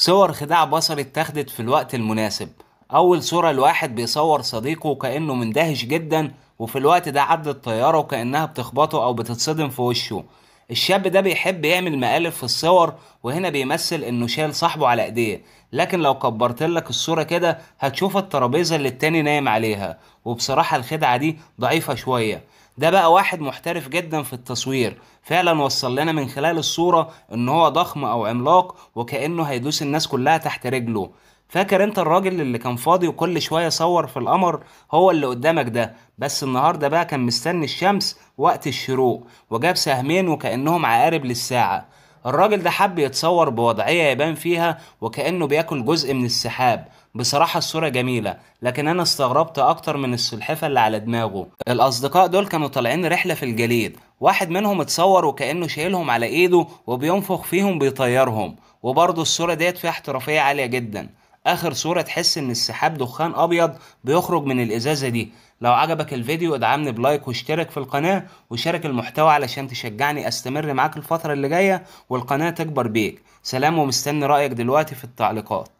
صور خداع بصري اتاخدت في الوقت المناسب أول صورة الواحد بيصور صديقه كأنه مندهش جدا وفي الوقت ده عدت طيارة وكأنها بتخبطه أو بتتصدم في وشه الشاب ده بيحب يعمل مقالب في الصور وهنا بيمثل انه شايل صاحبه على ايديه لكن لو كبرت لك الصوره كده هتشوف الترابيزه اللي التاني نايم عليها وبصراحه الخدعه دي ضعيفه شويه ده بقى واحد محترف جدا في التصوير فعلا وصل لنا من خلال الصورة ان هو ضخم او عملاق وكأنه هيدوس الناس كلها تحت رجله فاكر انت الراجل اللي كان فاضي وكل شوية صور في القمر هو اللي قدامك ده بس النهاردة بقى كان مستني الشمس وقت الشروق وجاب سهمين وكأنهم عقارب للساعة الراجل ده حب يتصور بوضعية يبان فيها وكأنه بياكل جزء من السحاب بصراحة الصورة جميلة لكن أنا استغربت أكتر من السلحفة اللي على دماغه الأصدقاء دول كانوا طالعين رحلة في الجليد واحد منهم اتصور وكأنه شايلهم على إيده وبينفخ فيهم بيطيرهم وبرضه الصورة ديت فيها احترافية عالية جدا اخر صورة تحس ان السحاب دخان ابيض بيخرج من الازازة دي لو عجبك الفيديو ادعمني بلايك واشترك في القناة وشارك المحتوى علشان تشجعني استمر معاك الفترة اللي جاية والقناة تكبر بيك سلام ومستني رأيك دلوقتي في التعليقات